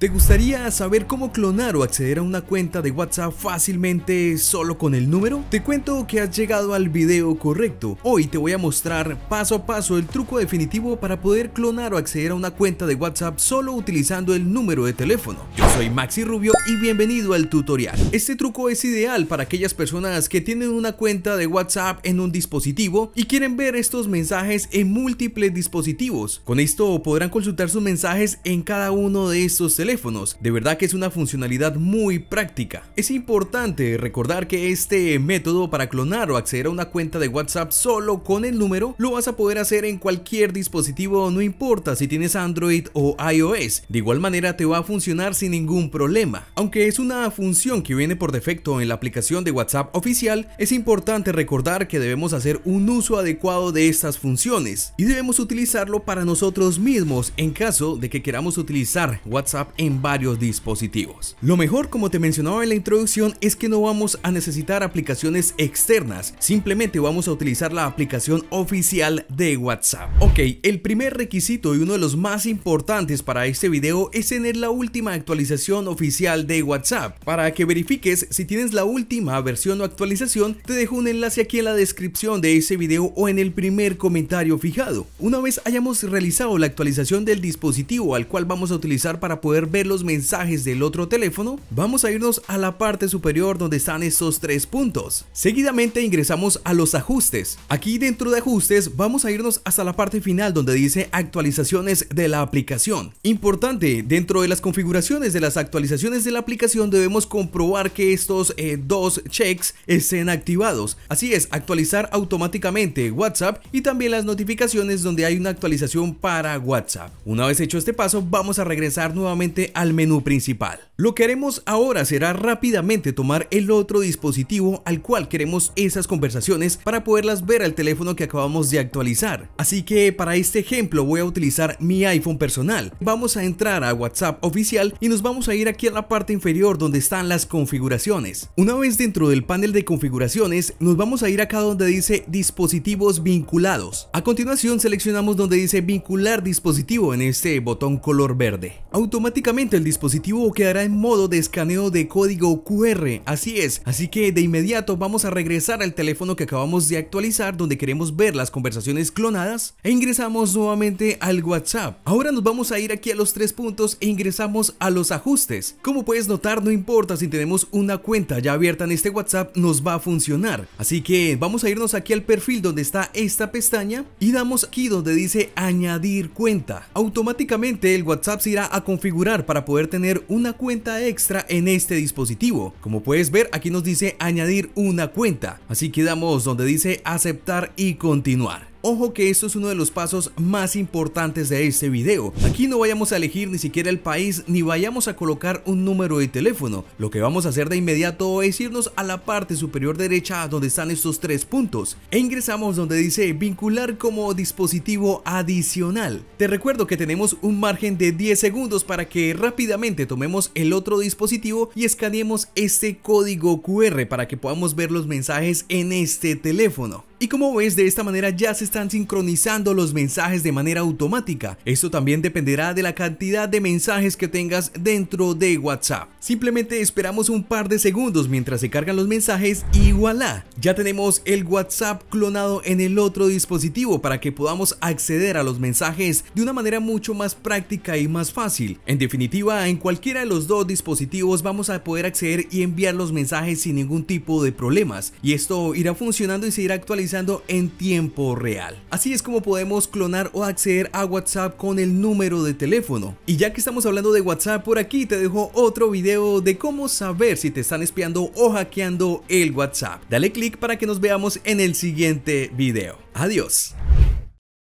¿Te gustaría saber cómo clonar o acceder a una cuenta de WhatsApp fácilmente solo con el número? Te cuento que has llegado al video correcto. Hoy te voy a mostrar paso a paso el truco definitivo para poder clonar o acceder a una cuenta de WhatsApp solo utilizando el número de teléfono. Yo soy Maxi Rubio y bienvenido al tutorial. Este truco es ideal para aquellas personas que tienen una cuenta de WhatsApp en un dispositivo y quieren ver estos mensajes en múltiples dispositivos. Con esto podrán consultar sus mensajes en cada uno de estos teléfonos de verdad que es una funcionalidad muy práctica. Es importante recordar que este método para clonar o acceder a una cuenta de WhatsApp solo con el número lo vas a poder hacer en cualquier dispositivo, no importa si tienes Android o iOS. De igual manera te va a funcionar sin ningún problema. Aunque es una función que viene por defecto en la aplicación de WhatsApp oficial, es importante recordar que debemos hacer un uso adecuado de estas funciones y debemos utilizarlo para nosotros mismos en caso de que queramos utilizar WhatsApp en varios dispositivos. Lo mejor, como te mencionaba en la introducción, es que no vamos a necesitar aplicaciones externas, simplemente vamos a utilizar la aplicación oficial de WhatsApp. Ok, el primer requisito y uno de los más importantes para este video es tener la última actualización oficial de WhatsApp. Para que verifiques si tienes la última versión o actualización, te dejo un enlace aquí en la descripción de este video o en el primer comentario fijado. Una vez hayamos realizado la actualización del dispositivo al cual vamos a utilizar para poder ver los mensajes del otro teléfono, vamos a irnos a la parte superior donde están estos tres puntos. Seguidamente ingresamos a los ajustes. Aquí dentro de ajustes vamos a irnos hasta la parte final donde dice actualizaciones de la aplicación. Importante, dentro de las configuraciones de las actualizaciones de la aplicación debemos comprobar que estos eh, dos checks estén activados. Así es, actualizar automáticamente WhatsApp y también las notificaciones donde hay una actualización para WhatsApp. Una vez hecho este paso, vamos a regresar nuevamente al menú principal. Lo que haremos ahora será rápidamente tomar el otro dispositivo al cual queremos esas conversaciones para poderlas ver al teléfono que acabamos de actualizar. Así que para este ejemplo voy a utilizar mi iPhone personal. Vamos a entrar a WhatsApp oficial y nos vamos a ir aquí a la parte inferior donde están las configuraciones. Una vez dentro del panel de configuraciones nos vamos a ir acá donde dice dispositivos vinculados. A continuación seleccionamos donde dice vincular dispositivo en este botón color verde. Automáticamente el dispositivo quedará en modo de escaneo de código QR, así es, así que de inmediato vamos a regresar al teléfono que acabamos de actualizar donde queremos ver las conversaciones clonadas e ingresamos nuevamente al WhatsApp. Ahora nos vamos a ir aquí a los tres puntos e ingresamos a los ajustes. Como puedes notar no importa si tenemos una cuenta ya abierta en este WhatsApp nos va a funcionar, así que vamos a irnos aquí al perfil donde está esta pestaña y damos aquí donde dice añadir cuenta. Automáticamente el WhatsApp se irá a configurar para poder tener una cuenta extra en este dispositivo. Como puedes ver, aquí nos dice añadir una cuenta. Así que damos donde dice aceptar y continuar. Ojo que esto es uno de los pasos más importantes de este video. Aquí no vayamos a elegir ni siquiera el país ni vayamos a colocar un número de teléfono. Lo que vamos a hacer de inmediato es irnos a la parte superior derecha donde están estos tres puntos e ingresamos donde dice vincular como dispositivo adicional. Te recuerdo que tenemos un margen de 10 segundos para que rápidamente tomemos el otro dispositivo y escaneemos este código QR para que podamos ver los mensajes en este teléfono. Y como ves, de esta manera ya se están sincronizando los mensajes de manera automática. Esto también dependerá de la cantidad de mensajes que tengas dentro de WhatsApp. Simplemente esperamos un par de segundos mientras se cargan los mensajes y voilà, ya tenemos el WhatsApp clonado en el otro dispositivo para que podamos acceder a los mensajes de una manera mucho más práctica y más fácil. En definitiva, en cualquiera de los dos dispositivos vamos a poder acceder y enviar los mensajes sin ningún tipo de problemas. Y esto irá funcionando y se irá actualizando en tiempo real. Así es como podemos clonar o acceder a WhatsApp con el número de teléfono. Y ya que estamos hablando de WhatsApp, por aquí te dejo otro video de cómo saber si te están espiando o hackeando el WhatsApp. Dale click para que nos veamos en el siguiente video. Adiós.